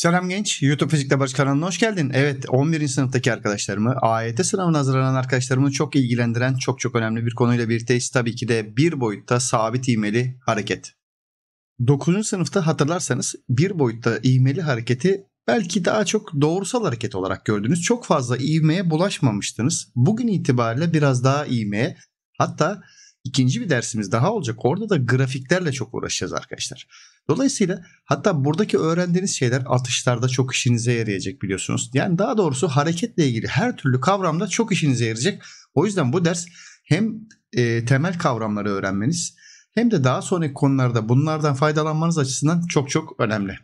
Selam genç, YouTube Fizikte Barış kanalına hoş geldin. Evet, 11. sınıftaki arkadaşlarımı, AYT sınavına hazırlanan arkadaşlarımı çok ilgilendiren çok çok önemli bir konuyla birlikteyiz. Tabii ki de bir boyutta sabit iğmeli hareket. 9. sınıfta hatırlarsanız bir boyutta iğmeli hareketi belki daha çok doğrusal hareket olarak gördünüz. Çok fazla iğmeye bulaşmamıştınız. Bugün itibariyle biraz daha iğmeye, hatta ikinci bir dersimiz daha olacak. Orada da grafiklerle çok uğraşacağız arkadaşlar. Dolayısıyla hatta buradaki öğrendiğiniz şeyler atışlarda çok işinize yarayacak biliyorsunuz. Yani daha doğrusu hareketle ilgili her türlü kavramda çok işinize yarayacak. O yüzden bu ders hem e, temel kavramları öğrenmeniz hem de daha sonraki konularda bunlardan faydalanmanız açısından çok çok önemli.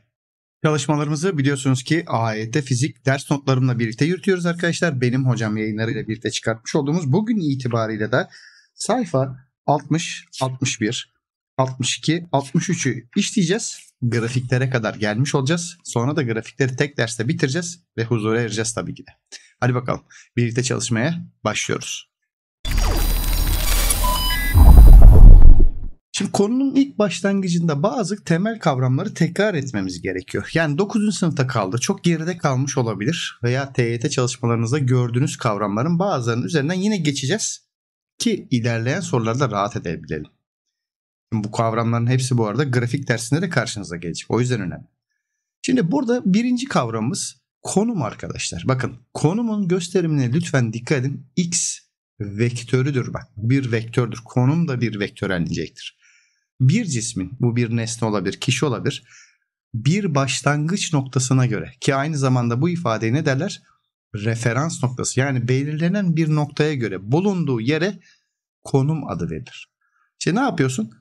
Çalışmalarımızı biliyorsunuz ki AYT e fizik ders notlarımla birlikte yürütüyoruz arkadaşlar. Benim hocam yayınlarıyla birlikte çıkartmış olduğumuz bugün itibariyle de sayfa 60, 61, 62, 63'ü işleyeceğiz. Grafiklere kadar gelmiş olacağız. Sonra da grafikleri tek derste bitireceğiz ve huzura ereceğiz tabii ki de. Hadi bakalım birlikte çalışmaya başlıyoruz. Şimdi konunun ilk başlangıcında bazı temel kavramları tekrar etmemiz gerekiyor. Yani 9. sınıfta kaldı. Çok geride kalmış olabilir veya TYT çalışmalarınızda gördüğünüz kavramların bazılarının üzerinden yine geçeceğiz ki ilerleyen sorularda rahat edebilelim. Bu kavramların hepsi bu arada grafik dersinde de karşınıza gelecek. O yüzden önemli. Şimdi burada birinci kavramımız konum arkadaşlar. Bakın konumun gösterimine lütfen dikkat edin. X vektörüdür bak. Bir vektördür. Konum da bir vektöre alınecektir. Bir cismin, bu bir nesne olabilir, kişi olabilir. Bir başlangıç noktasına göre ki aynı zamanda bu ifadeyi ne derler? Referans noktası yani belirlenen bir noktaya göre bulunduğu yere konum adı verilir. Şimdi ne yapıyorsun?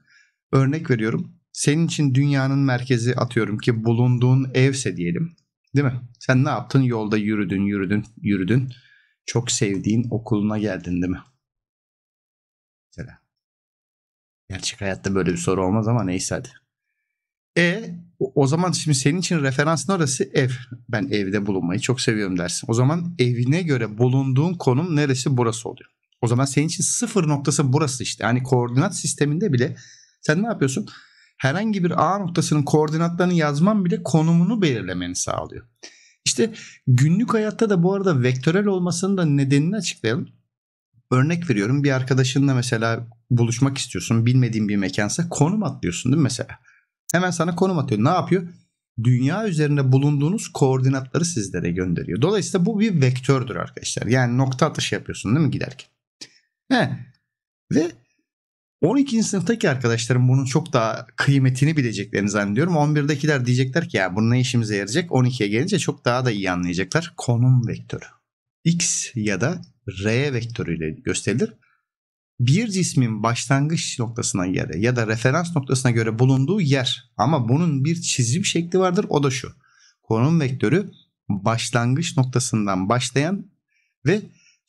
Örnek veriyorum. Senin için dünyanın merkezi atıyorum ki bulunduğun evse diyelim. Değil mi? Sen ne yaptın? Yolda yürüdün, yürüdün, yürüdün. Çok sevdiğin okuluna geldin değil mi? Mesela. Gerçek hayatta böyle bir soru olmaz ama neyse hadi. E o zaman şimdi senin için referans neresi? ev. Ben evde bulunmayı çok seviyorum dersin. O zaman evine göre bulunduğun konum neresi burası oluyor. O zaman senin için sıfır noktası burası işte. Yani koordinat sisteminde bile sen ne yapıyorsun? Herhangi bir A noktasının koordinatlarını yazman bile konumunu belirlemeni sağlıyor. İşte günlük hayatta da bu arada vektörel olmasının da nedenini açıklayalım. Örnek veriyorum bir arkadaşınla mesela buluşmak istiyorsun bilmediğin bir mekansa konum atlıyorsun değil mi mesela? Hemen sana konum atıyor. Ne yapıyor? Dünya üzerinde bulunduğunuz koordinatları sizlere gönderiyor. Dolayısıyla bu bir vektördür arkadaşlar. Yani nokta atışı yapıyorsun değil mi giderken? He. Ve 12. sınıftaki arkadaşlarım bunun çok daha kıymetini bileceklerini zannediyorum. 11'dekiler diyecekler ki ya bunun ne işimize yarayacak? 12'ye gelince çok daha da iyi anlayacaklar. Konum vektörü. X ya da R vektörüyle gösterilir. Bir cismin başlangıç noktasına göre ya da referans noktasına göre bulunduğu yer ama bunun bir çizim şekli vardır o da şu. Konum vektörü başlangıç noktasından başlayan ve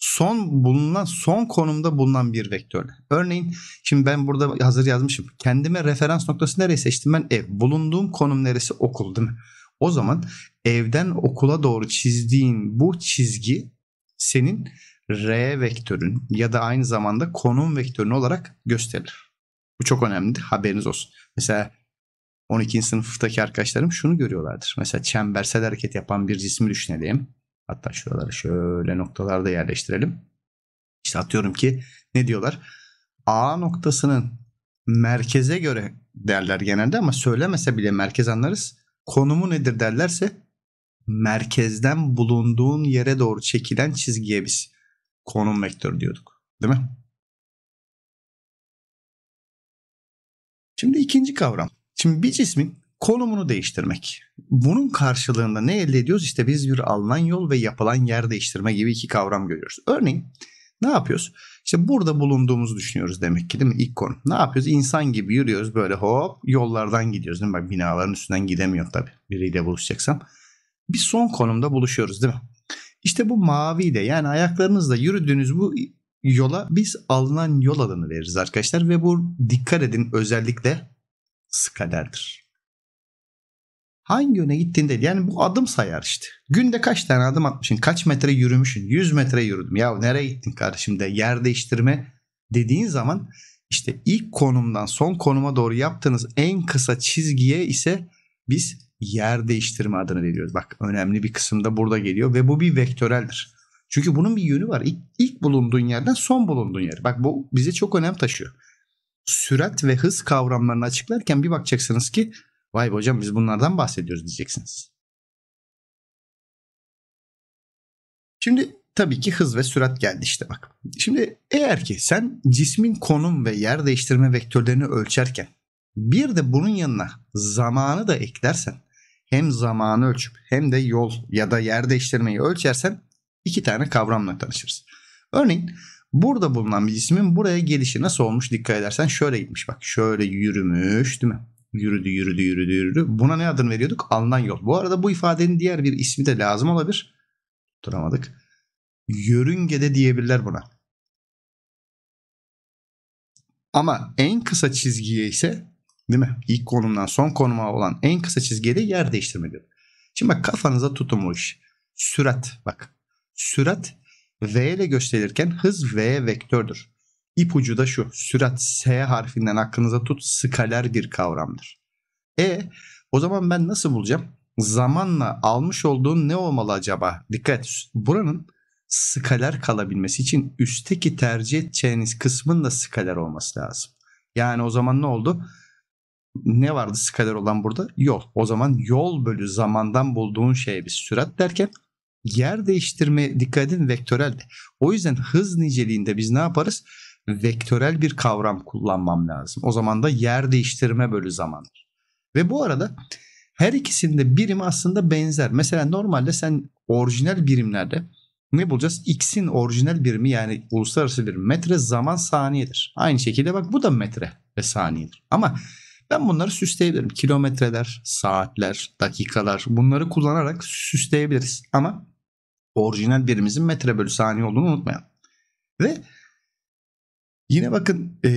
son bulunan son konumda bulunan bir vektörle. Örneğin şimdi ben burada hazır yazmışım. Kendime referans noktası nereyi seçtim? Ben ev. Bulunduğum konum neresi? Okul değil mi? O zaman evden okula doğru çizdiğin bu çizgi senin R vektörün ya da aynı zamanda konum vektörün olarak gösterilir. Bu çok önemli. Haberiniz olsun. Mesela 12. sınıftaki arkadaşlarım şunu görüyorlardır. Mesela çembersel hareket yapan bir cismi düşünelim. Hatta şuraları şöyle noktalarda yerleştirelim. İşte atıyorum ki ne diyorlar? A noktasının merkeze göre derler genelde ama söylemese bile merkez anlarız. Konumu nedir derlerse merkezden bulunduğun yere doğru çekilen çizgiye biz konum vektörü diyorduk. Değil mi? Şimdi ikinci kavram. Şimdi bir cismin konumunu değiştirmek. Bunun karşılığında ne elde ediyoruz? İşte biz bir alınan yol ve yapılan yer değiştirme gibi iki kavram görüyoruz. Örneğin ne yapıyoruz? İşte burada bulunduğumuzu düşünüyoruz demek ki değil mi? İlk konu. Ne yapıyoruz? İnsan gibi yürüyoruz böyle hop yollardan gidiyoruz değil mi? Bak binaların üstünden gidemiyor tabii biriyle buluşacaksam. Bir son konumda buluşuyoruz değil mi? İşte bu mavi de yani ayaklarınızla yürüdüğünüz bu yola biz alınan yol adını veririz arkadaşlar ve bu dikkat edin özellikle skalerdir. Hangi yöne gittin değil. Yani bu adım sayar işte. Günde kaç tane adım atmışsın? Kaç metre yürümüşsün? 100 metre yürüdüm. Ya nereye gittin kardeşim de yer değiştirme dediğin zaman işte ilk konumdan son konuma doğru yaptığınız en kısa çizgiye ise biz yer değiştirme adını veriyoruz. Bak önemli bir kısım da burada geliyor ve bu bir vektöreldir. Çünkü bunun bir yönü var. İlk, ilk bulunduğun yerden son bulunduğun yer. Bak bu bize çok önem taşıyor. Sürat ve hız kavramlarını açıklarken bir bakacaksınız ki Vay be hocam biz bunlardan bahsediyoruz diyeceksiniz. Şimdi tabii ki hız ve sürat geldi işte bak. Şimdi eğer ki sen cismin konum ve yer değiştirme vektörlerini ölçerken bir de bunun yanına zamanı da eklersen hem zamanı ölçüp hem de yol ya da yer değiştirmeyi ölçersen iki tane kavramla tanışırız. Örneğin burada bulunan bir cismin buraya gelişi nasıl olmuş dikkat edersen şöyle gitmiş bak şöyle yürümüş değil mi? Yürüdü, yürüdü, yürüdü, yürüdü. Buna ne adını veriyorduk? Alınan yol. Bu arada bu ifadenin diğer bir ismi de lazım olabilir. Duramadık. Yörüngede diyebilirler buna. Ama en kısa çizgiye ise değil mi? İlk konumdan son konuma olan en kısa çizgiye de yer değiştirme diyor. Şimdi bak kafanıza tutun bu iş. Sürat bak. Sürat V ile gösterilirken hız V vektördür. İpucu da şu. Sürat S harfinden aklınıza tut skaler bir kavramdır. E o zaman ben nasıl bulacağım? Zamanla almış olduğun ne olmalı acaba? Dikkat et. Buranın skaler kalabilmesi için üstteki tercih edeceğiniz kısmın da skaler olması lazım. Yani o zaman ne oldu? Ne vardı skaler olan burada? Yol. O zaman yol bölü zamandan bulduğun şey bir sürat derken yer değiştirme dikkat edin vektörelde. O yüzden hız niceliğinde biz ne yaparız? vektörel bir kavram kullanmam lazım. O zaman da yer değiştirme bölü zamandır. Ve bu arada her ikisinde birim aslında benzer. Mesela normalde sen orijinal birimlerde ne bulacağız? X'in orijinal birimi yani uluslararası bir metre zaman saniyedir. Aynı şekilde bak bu da metre ve saniyedir. Ama ben bunları süsleyebilirim. Kilometreler, saatler, dakikalar bunları kullanarak süsleyebiliriz. Ama orijinal birimizin metre bölü saniye olduğunu unutmayalım. Ve Yine bakın e,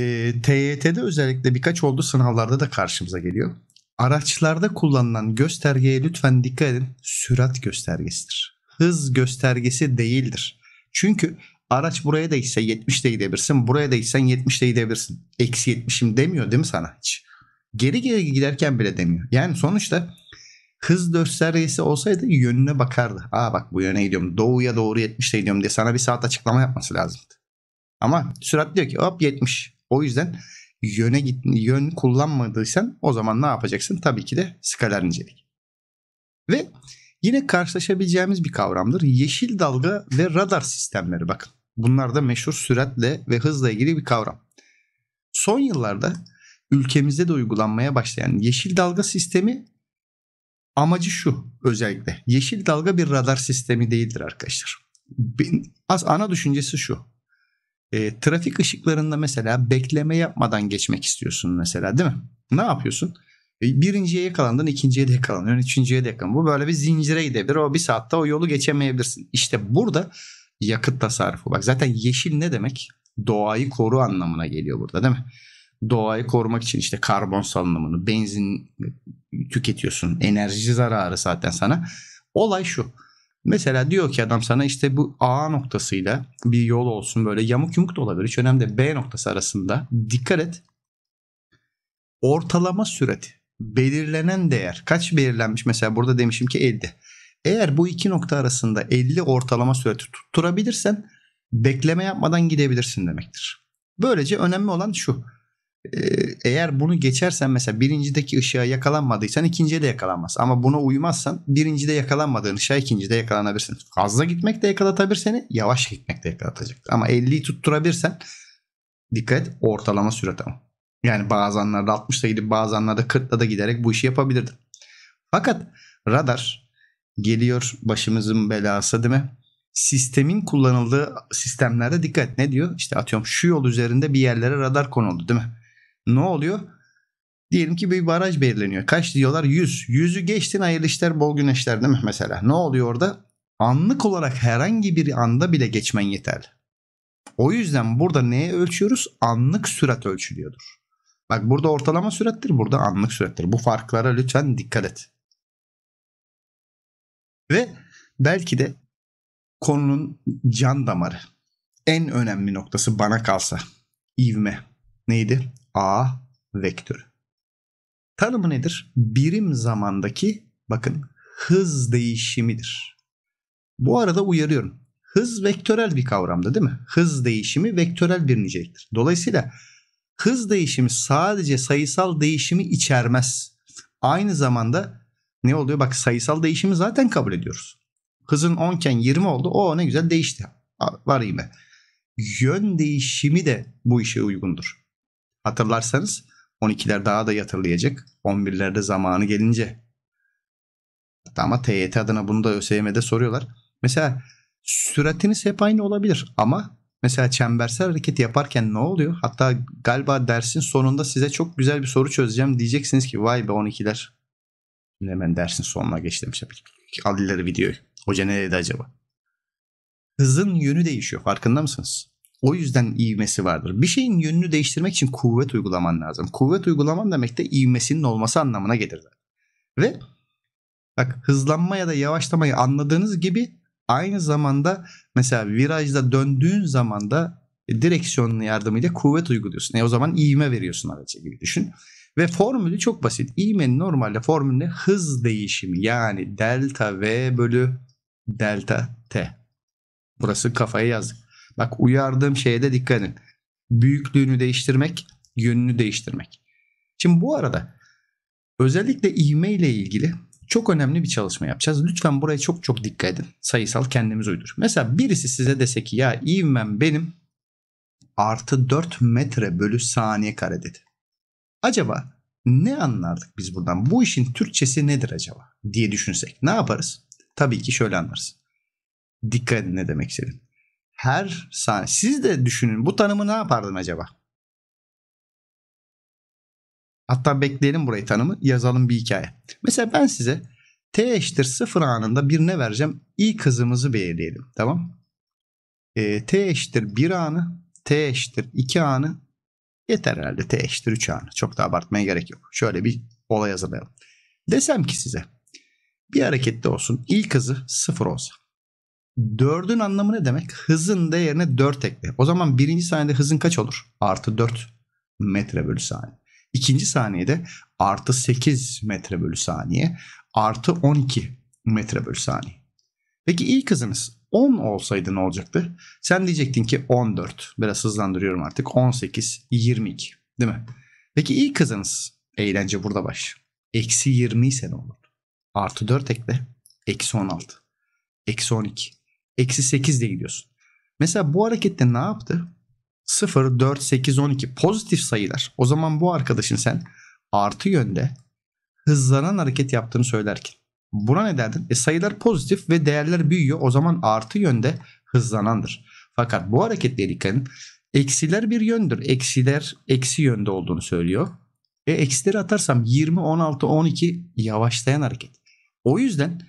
TYT'de özellikle birkaç oldu sınavlarda da karşımıza geliyor. Araçlarda kullanılan göstergeye lütfen dikkat edin. Sürat göstergesidir. Hız göstergesi değildir. Çünkü araç buraya da ise 70 de gidebilirsin. Buraya da isen 70 de gidebilirsin. Eksi 70'im demiyor değil mi sana hiç? Geri geri giderken bile demiyor. Yani sonuçta hız göstergesi olsaydı yönüne bakardı. Aa bak bu yöne gidiyorum. Doğuya doğru 70 de gidiyorum diye sana bir saat açıklama yapması lazımdı. Ama sürat diyor ki hop 70. O yüzden yöne git, yön kullanmadıysan o zaman ne yapacaksın? Tabii ki de skaler nicelik. Ve yine karşılaşabileceğimiz bir kavramdır. Yeşil dalga ve radar sistemleri bakın. Bunlar da meşhur süratle ve hızla ilgili bir kavram. Son yıllarda ülkemizde de uygulanmaya başlayan yeşil dalga sistemi amacı şu özellikle. Yeşil dalga bir radar sistemi değildir arkadaşlar. As ana düşüncesi şu. E, trafik ışıklarında mesela bekleme yapmadan geçmek istiyorsun mesela değil mi? Ne yapıyorsun? E, birinciye yakalandın, ikinciye de yakalandın, üçüncüye de yakalandın. Bu böyle bir zincire gidebilir. O bir saatte o yolu geçemeyebilirsin. İşte burada yakıt tasarrufu. Bak zaten yeşil ne demek? Doğayı koru anlamına geliyor burada değil mi? Doğayı korumak için işte karbon salınımını, benzin tüketiyorsun. Enerji zararı zaten sana. Olay şu Mesela diyor ki adam sana işte bu A noktasıyla bir yol olsun böyle yamuk yumuk da olabilir. Hiç önemli değil. B noktası arasında dikkat et. Ortalama sürati belirlenen değer kaç belirlenmiş mesela burada demişim ki 50. Eğer bu iki nokta arasında 50 ortalama süreti tutturabilirsen bekleme yapmadan gidebilirsin demektir. Böylece önemli olan şu. Ee, eğer bunu geçersen mesela birincideki ışığa yakalanmadıysan ikinciye de yakalanmaz. Ama buna uymazsan birincide yakalanmadığın ışığa ikincide yakalanabilirsin. Fazla gitmek de yakalatabilir seni. Yavaş gitmek de yakalatacak. Ama 50'yi tutturabilirsen dikkat et, ortalama sürat ama. Yani bazı anlarda 60'la gidip bazı anlarda 40'la da giderek bu işi yapabilirdin. Fakat radar geliyor başımızın belası değil mi? sistemin kullanıldığı sistemlerde dikkat ne diyor? İşte atıyorum şu yol üzerinde bir yerlere radar konuldu değil mi? Ne oluyor? Diyelim ki bir baraj belirleniyor. Kaç diyorlar? 100. 100'ü geçtin hayırlı işler bol güneşler değil mi mesela? Ne oluyor orada? Anlık olarak herhangi bir anda bile geçmen yeterli. O yüzden burada neye ölçüyoruz? Anlık sürat ölçülüyordur. Bak burada ortalama sürattir, burada anlık sürattir. Bu farklara lütfen dikkat et. Ve belki de konunun can damarı. En önemli noktası bana kalsa. İvme. Neydi? A vektörü. Tanımı nedir? Birim zamandaki bakın hız değişimidir. Bu arada uyarıyorum. Hız vektörel bir kavramda değil mi? Hız değişimi vektörel bir niceliktir. Dolayısıyla hız değişimi sadece sayısal değişimi içermez. Aynı zamanda ne oluyor? Bak sayısal değişimi zaten kabul ediyoruz. Hızın 10 iken 20 oldu. O ne güzel değişti. Var iyi mi? Yön değişimi de bu işe uygundur. Hatırlarsanız 12'ler daha da yatırlayacak. 11'lerde zamanı gelince. Ama TYT adına bunu da ÖSYM'de soruyorlar. Mesela süratiniz hep aynı olabilir ama mesela çembersel hareket yaparken ne oluyor? Hatta galiba dersin sonunda size çok güzel bir soru çözeceğim diyeceksiniz ki vay be 12'ler. Şimdi hemen dersin sonuna geç demişim. Aldileri videoyu. Hoca ne dedi acaba? Hızın yönü değişiyor farkında mısınız? O yüzden ivmesi vardır. Bir şeyin yönünü değiştirmek için kuvvet uygulaman lazım. Kuvvet uygulaman demek de ivmesinin olması anlamına gelir. Ve bak hızlanma ya da yavaşlamayı anladığınız gibi aynı zamanda mesela virajda döndüğün zaman da direksiyonun yardımıyla kuvvet uyguluyorsun. E o zaman ivme veriyorsun araca gibi düşün. Ve formülü çok basit. İğmenin normalde formülü hız değişimi yani delta V bölü delta T. Burası kafaya yazdık. Bak uyardığım şeye de dikkat edin. Büyüklüğünü değiştirmek, yönünü değiştirmek. Şimdi bu arada özellikle ivme ile ilgili çok önemli bir çalışma yapacağız. Lütfen buraya çok çok dikkat edin. Sayısal kendimiz uydur. Mesela birisi size dese ki ya ivmem benim artı 4 metre bölü saniye kare dedi. Acaba ne anlardık biz buradan? Bu işin Türkçesi nedir acaba diye düşünsek ne yaparız? Tabii ki şöyle anlarız. Dikkat edin ne demek istedim her saniye. Siz de düşünün bu tanımı ne yapardım acaba? Hatta bekleyelim burayı tanımı yazalım bir hikaye. Mesela ben size t eşittir 0 anında birine vereceğim ilk hızımızı belirleyelim tamam. E, t eşittir 1 anı t eşittir 2 anı yeter herhalde t eşittir 3 anı. Çok da abartmaya gerek yok. Şöyle bir olay hazırlayalım. Desem ki size bir harekette olsun ilk hızı 0 olsa 4'ün anlamı ne demek? Hızın değerine 4 ekle. O zaman birinci saniyede hızın kaç olur? Artı 4 metre bölü saniye. İkinci saniyede artı 8 metre bölü saniye. Artı 12 metre bölü saniye. Peki ilk hızınız 10 olsaydı ne olacaktı? Sen diyecektin ki 14. Biraz hızlandırıyorum artık. 18, 22 değil mi? Peki ilk hızınız eğlence burada baş. Eksi 20 ise ne olur? Artı 4 ekle. Eksi 16. Eksi 12 eksi 8 de gidiyorsun. Mesela bu harekette ne yaptı? 0, 4, 8, 12 pozitif sayılar. O zaman bu arkadaşın sen artı yönde hızlanan hareket yaptığını söylerken. Buna ne derdin? E sayılar pozitif ve değerler büyüyor. O zaman artı yönde hızlanandır. Fakat bu hareketle dikkat Eksiler bir yöndür. Eksiler eksi yönde olduğunu söylüyor. E eksileri atarsam 20, 16, 12 yavaşlayan hareket. O yüzden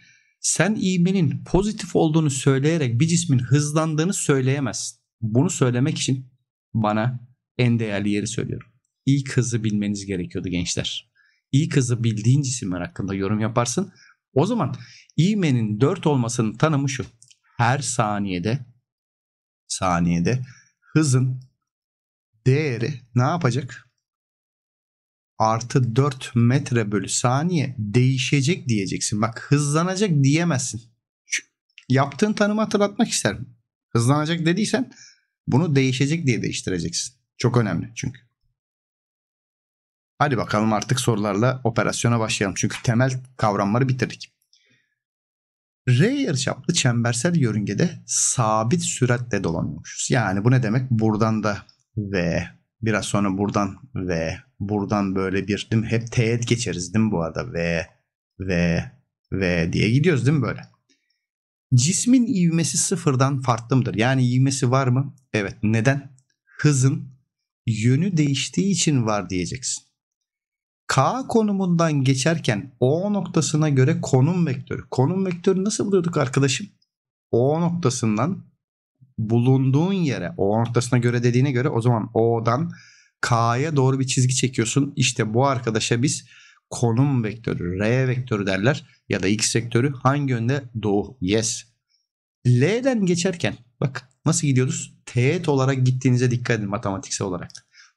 sen ivmenin pozitif olduğunu söyleyerek bir cismin hızlandığını söyleyemezsin. Bunu söylemek için bana en değerli yeri söylüyorum. İlk hızı bilmeniz gerekiyordu gençler. İlk hızı bildiğin cisimler hakkında yorum yaparsın. O zaman ivmenin 4 olmasının tanımı şu. Her saniyede saniyede hızın değeri ne yapacak? artı 4 metre bölü saniye değişecek diyeceksin. Bak hızlanacak diyemezsin. Şu, yaptığın tanımı hatırlatmak isterim. Hızlanacak dediysen bunu değişecek diye değiştireceksin. Çok önemli çünkü. Hadi bakalım artık sorularla operasyona başlayalım. Çünkü temel kavramları bitirdik. R yarıçaplı çembersel yörüngede sabit süratle dolanıyormuşuz. Yani bu ne demek? Buradan da V, biraz sonra buradan v, buradan böyle bir değil mi? hep teğet geçeriz değil mi bu arada v, v ve diye gidiyoruz değil mi böyle? Cismin ivmesi sıfırdan farklı mıdır? Yani ivmesi var mı? Evet. Neden? Hızın yönü değiştiği için var diyeceksin. K konumundan geçerken O noktasına göre konum vektörü. Konum vektörü nasıl buluyorduk arkadaşım? O noktasından bulunduğun yere O noktasına göre dediğine göre o zaman O'dan K'ya doğru bir çizgi çekiyorsun. İşte bu arkadaşa biz konum vektörü, R vektörü derler ya da X vektörü hangi yönde? Doğu. Yes. L'den geçerken bak nasıl gidiyoruz? Teğet olarak gittiğinize dikkat edin matematiksel olarak.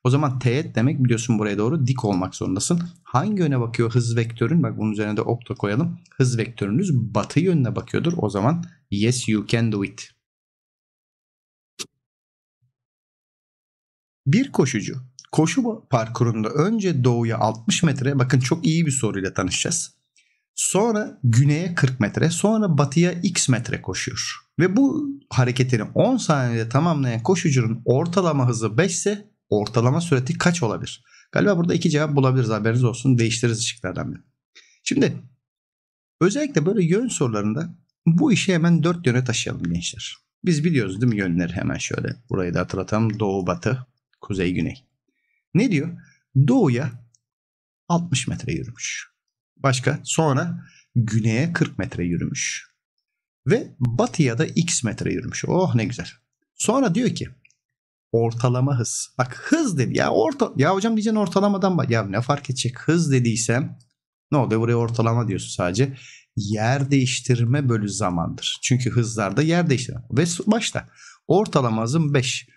O zaman teğet demek biliyorsun buraya doğru dik olmak zorundasın. Hangi yöne bakıyor hız vektörün? Bak bunun üzerine de opta koyalım. Hız vektörünüz batı yönüne bakıyordur. O zaman yes you can do it. Bir koşucu koşu parkurunda önce doğuya 60 metre bakın çok iyi bir soruyla tanışacağız. Sonra güneye 40 metre, sonra batıya x metre koşuyor. Ve bu hareketini 10 saniyede tamamlayan koşucunun ortalama hızı 5 ise ortalama sürati kaç olabilir? Galiba burada iki cevap bulabiliriz haberiniz olsun. Değiştiririz ışıklardan bir. Şimdi özellikle böyle yön sorularında bu işi hemen dört yöne taşıyalım gençler. Biz biliyoruz değil mi yönleri hemen şöyle. Burayı da hatırlatalım. Doğu batı. Kuzey güney. Ne diyor? Doğuya 60 metre yürümüş. Başka sonra güneye 40 metre yürümüş. Ve batıya da x metre yürümüş. Oh ne güzel. Sonra diyor ki ortalama hız. Bak hız dedi ya orta ya hocam diyeceksin ortalamadan bak. Ya ne fark edecek hız dediysem ne oldu buraya ortalama diyorsun sadece. Yer değiştirme bölü zamandır. Çünkü hızlarda yer değiştirme. Ve başta ortalama hızım 5.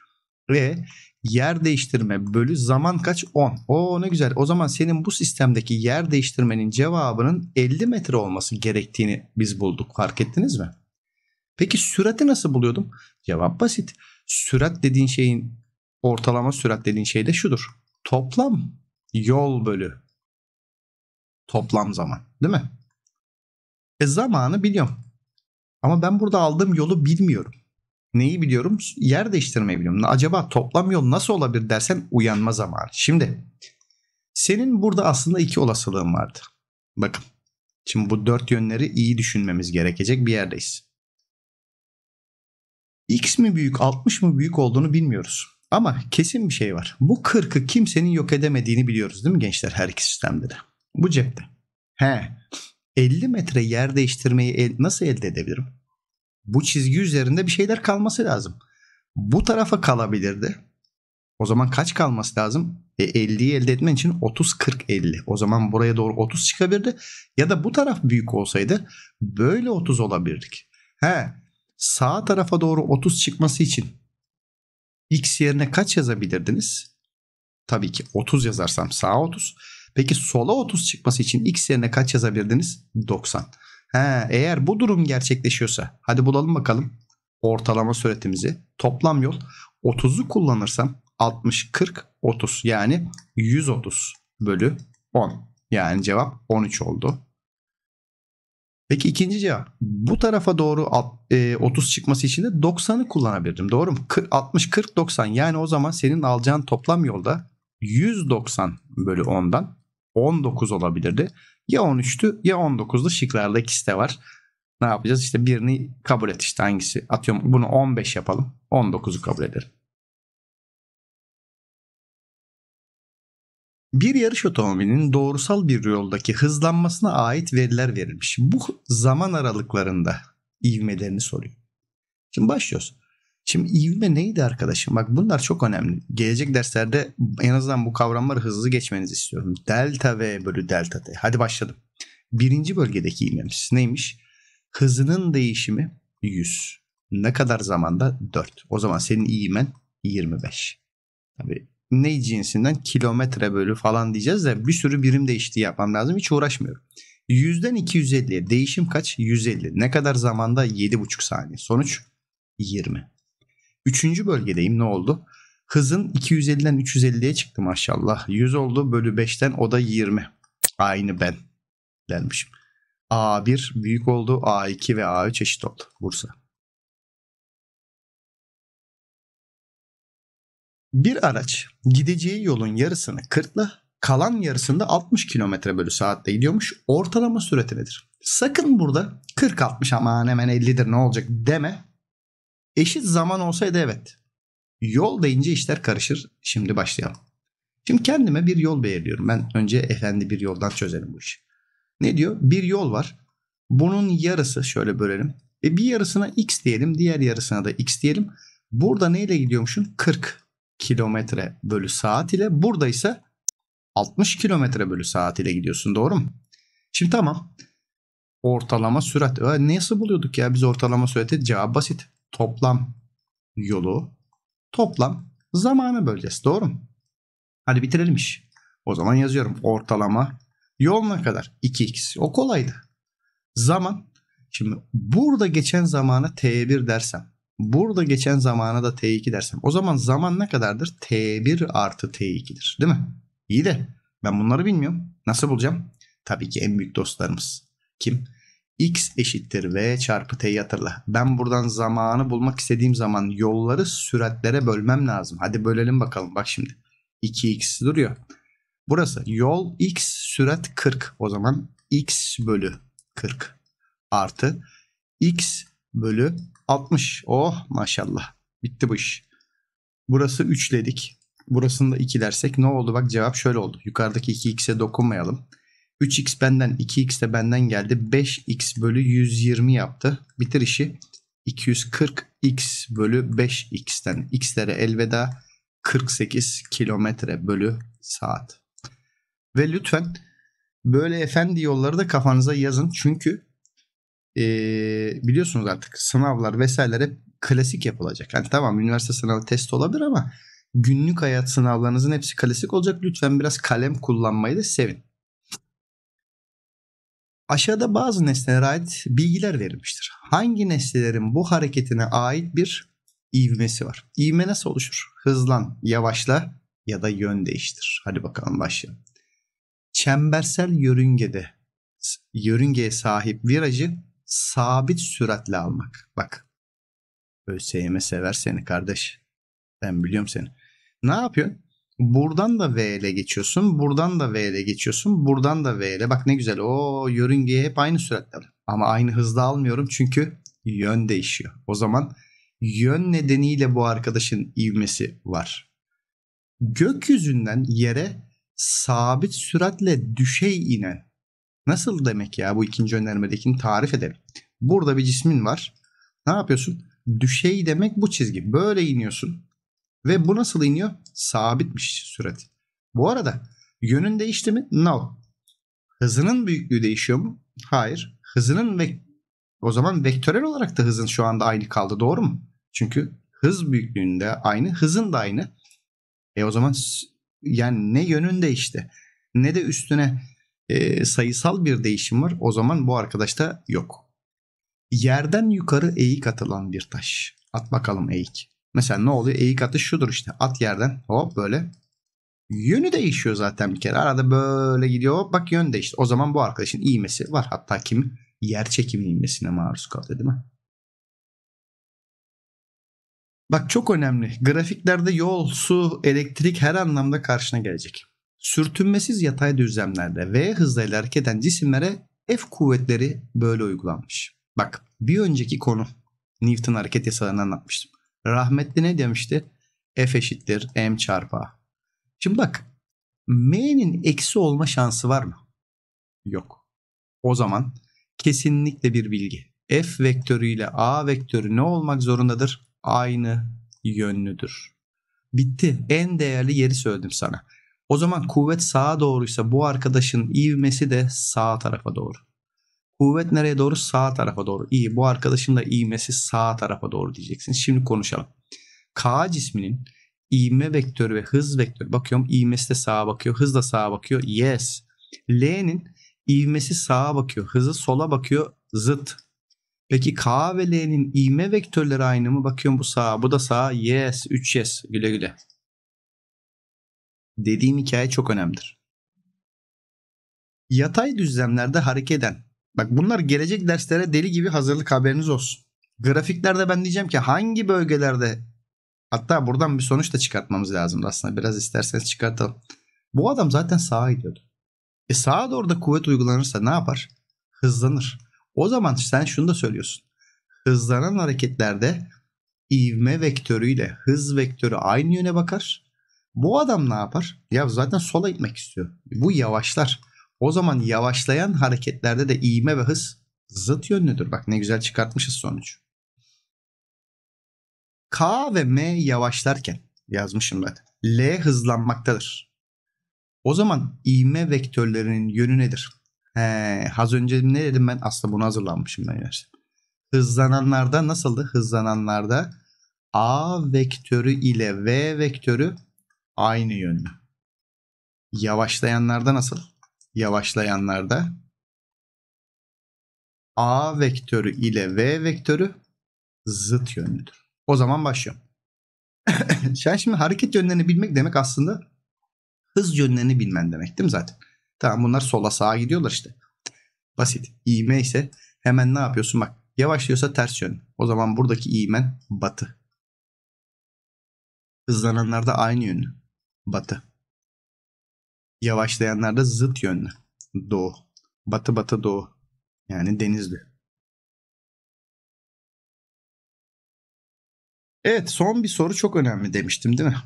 Ve yer değiştirme bölü zaman kaç? 10. O ne güzel. O zaman senin bu sistemdeki yer değiştirmenin cevabının 50 metre olması gerektiğini biz bulduk. Fark ettiniz mi? Peki sürati nasıl buluyordum? Cevap basit. Sürat dediğin şeyin ortalama sürat dediğin şey de şudur. Toplam yol bölü toplam zaman değil mi? E zamanı biliyorum. Ama ben burada aldığım yolu bilmiyorum neyi biliyorum? Yer değiştirmeyi biliyorum. Acaba toplam yol nasıl olabilir dersen uyanma zamanı. Şimdi senin burada aslında iki olasılığın vardı. Bakın şimdi bu dört yönleri iyi düşünmemiz gerekecek bir yerdeyiz. X mi büyük 60 mı büyük olduğunu bilmiyoruz. Ama kesin bir şey var. Bu 40'ı kimsenin yok edemediğini biliyoruz değil mi gençler her iki sistemde de. Bu cepte. He. 50 metre yer değiştirmeyi el, nasıl elde edebilirim? bu çizgi üzerinde bir şeyler kalması lazım. Bu tarafa kalabilirdi. O zaman kaç kalması lazım? E, 50'yi elde etmen için 30-40-50. O zaman buraya doğru 30 çıkabilirdi. Ya da bu taraf büyük olsaydı böyle 30 olabilirdik. He, sağ tarafa doğru 30 çıkması için x yerine kaç yazabilirdiniz? Tabii ki 30 yazarsam sağa 30. Peki sola 30 çıkması için x yerine kaç yazabilirdiniz? 90. He, eğer bu durum gerçekleşiyorsa hadi bulalım bakalım ortalama süretimizi, Toplam yol 30'u kullanırsam 60 40 30 yani 130 bölü 10. Yani cevap 13 oldu. Peki ikinci cevap. Bu tarafa doğru 30 e, çıkması için de 90'ı kullanabilirdim. Doğru mu? 60 40 90 yani o zaman senin alacağın toplam yolda 190 bölü 10'dan 19 olabilirdi. Ya 13'tü ya 19'lu şıklarda ikisi de var. Ne yapacağız? İşte birini kabul et işte hangisi? Atıyorum bunu 15 yapalım. 19'u kabul ederim. Bir yarış otomobilinin doğrusal bir yoldaki hızlanmasına ait veriler verilmiş. Bu zaman aralıklarında ivmelerini soruyor. Şimdi başlıyoruz. Şimdi ivme neydi arkadaşım? Bak bunlar çok önemli. Gelecek derslerde en azından bu kavramları hızlı geçmenizi istiyorum. Delta V bölü delta T. Hadi başladım. Birinci bölgedeki ivmemiz neymiş? Hızının değişimi 100. Ne kadar zamanda? 4. O zaman senin ivmen 25. Tabii ne cinsinden kilometre bölü falan diyeceğiz de bir sürü birim değiştiği yapmam lazım. Hiç uğraşmıyorum. 100'den 250'ye değişim kaç? 150. Ne kadar zamanda? 7,5 saniye. Sonuç 20. Üçüncü bölgedeyim ne oldu? Hızın 250'den 350'ye çıktı maşallah. 100 oldu bölü 5'ten o da 20. Aynı ben denmişim. A1 büyük oldu. A2 ve A3 eşit oldu. Bursa. Bir araç gideceği yolun yarısını 40'la kalan yarısında 60 km bölü saatte gidiyormuş. Ortalama süreti nedir? Sakın burada 40-60 aman hemen 50'dir ne olacak deme. Eşit zaman olsaydı evet. Yol deyince işler karışır. Şimdi başlayalım. Şimdi kendime bir yol belirliyorum. Ben önce efendi bir yoldan çözelim bu işi. Ne diyor? Bir yol var. Bunun yarısı şöyle bölelim. E bir yarısına x diyelim. Diğer yarısına da x diyelim. Burada neyle gidiyormuşum? 40 kilometre bölü saat ile. Burada ise 60 kilometre bölü saat ile gidiyorsun. Doğru mu? Şimdi tamam. Ortalama sürat. E, nasıl buluyorduk ya biz ortalama sürati? Cevap basit toplam yolu toplam zamanı bölgesi doğru mu? Hadi bitirelim iş. O zaman yazıyorum ortalama yol ne kadar 2x o kolaydı. Zaman şimdi burada geçen zamana t1 dersem burada geçen zamana da t2 dersem o zaman zaman ne kadardır? t1 artı t2'dir değil mi? İyi de ben bunları bilmiyorum. Nasıl bulacağım? Tabii ki en büyük dostlarımız. Kim? x eşittir v çarpı t'yi hatırla. Ben buradan zamanı bulmak istediğim zaman yolları süratlere bölmem lazım. Hadi bölelim bakalım bak şimdi. 2x duruyor. Burası yol x sürat 40 o zaman x bölü 40 artı x bölü 60. Oh maşallah bitti bu iş. Burası 3 dedik. Burasını da 2 dersek ne oldu? Bak cevap şöyle oldu. Yukarıdaki 2x'e dokunmayalım. 3x benden 2x de benden geldi. 5x bölü 120 yaptı. Bitir işi. 240x bölü 5x'ten x'lere elveda 48 kilometre bölü saat. Ve lütfen böyle efendi yolları da kafanıza yazın. Çünkü ee, biliyorsunuz artık sınavlar vesaire hep klasik yapılacak. Yani tamam üniversite sınavı test olabilir ama günlük hayat sınavlarınızın hepsi klasik olacak. Lütfen biraz kalem kullanmayı da sevin. Aşağıda bazı nesnelere ait bilgiler verilmiştir. Hangi nesnelerin bu hareketine ait bir ivmesi var? İvme nasıl oluşur? Hızlan, yavaşla ya da yön değiştir. Hadi bakalım başlayalım. Çembersel yörüngede yörüngeye sahip virajı sabit süratle almak. Bak. ÖSYM sever seni kardeş. Ben biliyorum seni. Ne yapıyorsun? Buradan da V ile geçiyorsun. Buradan da V ile geçiyorsun. Buradan da V ile. Bak ne güzel. O yörüngeye hep aynı süratle. Ama aynı hızda almıyorum çünkü yön değişiyor. O zaman yön nedeniyle bu arkadaşın ivmesi var. Gökyüzünden yere sabit süratle düşey inen. Nasıl demek ya bu ikinci önermedekini tarif edelim. Burada bir cismin var. Ne yapıyorsun? Düşey demek bu çizgi. Böyle iniyorsun. Ve bu nasıl iniyor? Sabitmiş sürat. Bu arada yönün değişti mi? No. Hızının büyüklüğü değişiyor mu? Hayır. Hızının ve o zaman vektörel olarak da hızın şu anda aynı kaldı doğru mu? Çünkü hız büyüklüğünde aynı, hızın da aynı. E o zaman yani ne yönün değişti ne de üstüne e, sayısal bir değişim var. O zaman bu arkadaşta yok. Yerden yukarı eğik atılan bir taş. At bakalım eğik. Mesela ne oluyor? Eğik atış şudur işte. At yerden hop böyle. Yönü değişiyor zaten bir kere. Arada böyle gidiyor hop bak yön değişti. O zaman bu arkadaşın iğmesi var. Hatta kim yer çekimi iğmesine maruz kaldı, değil mi? Bak çok önemli. Grafiklerde yol, su, elektrik her anlamda karşına gelecek. Sürtünmesiz yatay düzlemlerde V hızla hareket eden cisimlere F kuvvetleri böyle uygulanmış. Bak bir önceki konu Newton hareket yasalarını anlatmıştım. Rahmetli ne demişti? F eşittir M çarpı A. Şimdi bak M'nin eksi olma şansı var mı? Yok. O zaman kesinlikle bir bilgi. F vektörü ile A vektörü ne olmak zorundadır? Aynı yönlüdür. Bitti. En değerli yeri söyledim sana. O zaman kuvvet sağa doğruysa bu arkadaşın ivmesi de sağ tarafa doğru. Kuvvet nereye doğru? Sağ tarafa doğru. İyi bu arkadaşın da iğmesi sağ tarafa doğru diyeceksin. Şimdi konuşalım. K cisminin iğme vektörü ve hız vektörü. Bakıyorum iğmesi de sağa bakıyor. Hız da sağa bakıyor. Yes. L'nin ivmesi sağa bakıyor. Hızı sola bakıyor. Zıt. Peki K ve L'nin ivme vektörleri aynı mı? Bakıyorum bu sağa, bu da sağa. Yes, 3 yes. Güle güle. Dediğim hikaye çok önemlidir. Yatay düzlemlerde hareket eden Bak bunlar gelecek derslere deli gibi hazırlık haberiniz olsun. Grafiklerde ben diyeceğim ki hangi bölgelerde hatta buradan bir sonuç da çıkartmamız lazım aslında biraz isterseniz çıkartalım. Bu adam zaten sağa gidiyordu. E sağa doğru da kuvvet uygulanırsa ne yapar? Hızlanır. O zaman sen şunu da söylüyorsun. Hızlanan hareketlerde ivme vektörüyle hız vektörü aynı yöne bakar. Bu adam ne yapar? Ya zaten sola gitmek istiyor. Bu yavaşlar. O zaman yavaşlayan hareketlerde de iğme ve hız zıt yönlüdür. Bak ne güzel çıkartmışız sonuç. K ve M yavaşlarken yazmışım ben. L hızlanmaktadır. O zaman iğme vektörlerinin yönü nedir? He, az önce ne dedim ben? Aslında bunu hazırlanmışım ben gerçi. Hızlananlarda nasıldı? Hızlananlarda A vektörü ile V vektörü aynı yönlü. Yavaşlayanlarda nasıl? yavaşlayanlarda A vektörü ile V vektörü zıt yönlüdür. O zaman başlıyorum. Sen şimdi hareket yönlerini bilmek demek aslında hız yönlerini bilmen demek değil mi zaten? Tamam bunlar sola sağa gidiyorlar işte. Basit. İğme ise hemen ne yapıyorsun? Bak yavaşlıyorsa ters yön. O zaman buradaki iğmen batı. Hızlananlarda aynı yönü. Batı. Yavaşlayanlar da zıt yönlü. Doğu. Batı batı doğu. Yani Denizli. Evet son bir soru çok önemli demiştim değil mi?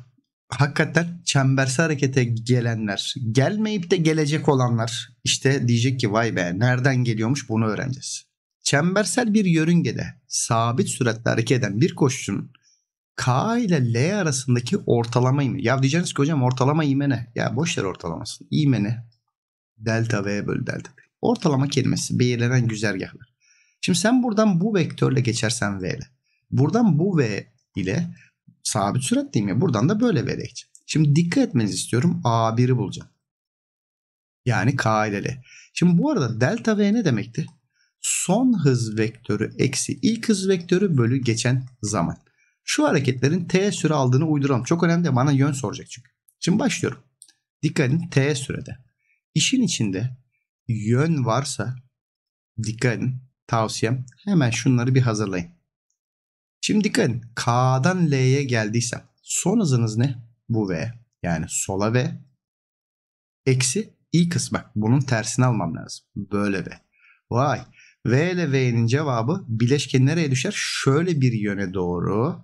Hakikaten çembersi harekete gelenler, gelmeyip de gelecek olanlar işte diyecek ki vay be nereden geliyormuş bunu öğreneceğiz. Çembersel bir yörüngede sabit süratle hareket eden bir koşucunun K ile L arasındaki ortalama ivme. Ya diyeceksiniz ki hocam ortalama ivme ne? Ya boş ver ortalamasını. İvme ne? Delta V bölü delta P. Ortalama kelimesi belirlenen güzergahlar. Şimdi sen buradan bu vektörle geçersen V ile. Buradan bu V ile sabit sürat değil mi? Buradan da böyle V geçeceğim. Şimdi dikkat etmenizi istiyorum. A1'i bulacağım. Yani K ile L. Şimdi bu arada delta V ne demekti? Son hız vektörü eksi ilk hız vektörü bölü geçen zaman. Şu hareketlerin t süre aldığını uyduralım. Çok önemli bana yön soracak çünkü. Şimdi başlıyorum. Dikkat edin t sürede. İşin içinde yön varsa dikkat edin tavsiyem hemen şunları bir hazırlayın. Şimdi dikkat edin K'dan L'ye geldiysem son hızınız ne? Bu V. Yani sola V. Eksi i kısmı. Bunun tersini almam lazım. Böyle V. Vay. V ile V'nin cevabı bileşken nereye düşer? Şöyle bir yöne doğru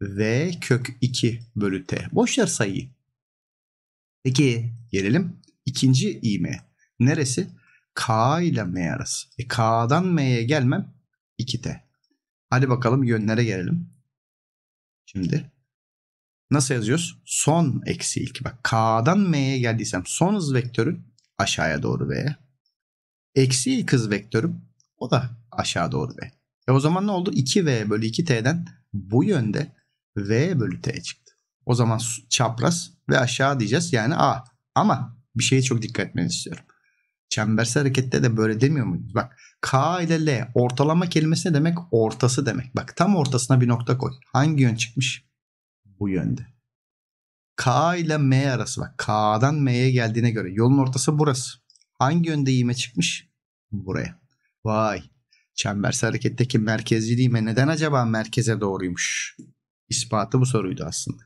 V kök 2 bölü T. Boş ver sayıyı. Peki gelelim ikinci ime Neresi? K ile M arası. E, K'dan M'ye gelmem 2T. Hadi bakalım yönlere gelelim. Şimdi nasıl yazıyoruz? Son eksi ilki. Bak K'dan M'ye geldiysem son hız vektörü aşağıya doğru v Eksi ilk hız vektörüm o da aşağı doğru V. E o zaman ne oldu? 2V bölü 2T'den bu yönde V bölü T çıktı. O zaman çapraz ve aşağı diyeceğiz yani A. Ama bir şeye çok dikkat etmenizi istiyorum. Çembersel harekette de böyle demiyor muyuz? Bak K ile L ortalama kelimesi ne demek? Ortası demek. Bak tam ortasına bir nokta koy. Hangi yön çıkmış? Bu yönde. K ile M arası bak. K'dan M'ye geldiğine göre yolun ortası burası. Hangi yönde iğme çıkmış? Buraya. Vay. Çembersel hareketteki merkezciliğime neden acaba merkeze doğruymuş? ispatı bu soruydu aslında.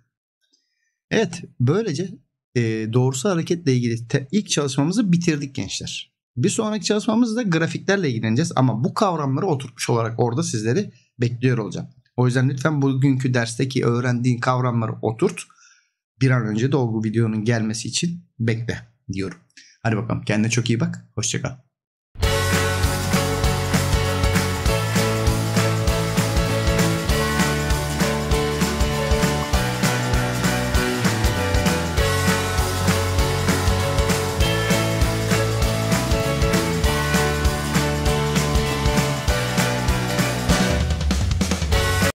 Evet böylece e, doğrusu hareketle ilgili te- ilk çalışmamızı bitirdik gençler. Bir sonraki çalışmamızda grafiklerle ilgileneceğiz ama bu kavramları oturtmuş olarak orada sizleri bekliyor olacağım. O yüzden lütfen bugünkü dersteki öğrendiğin kavramları oturt. Bir an önce dolgu videonun gelmesi için bekle diyorum. Hadi bakalım kendine çok iyi bak. Hoşçakal.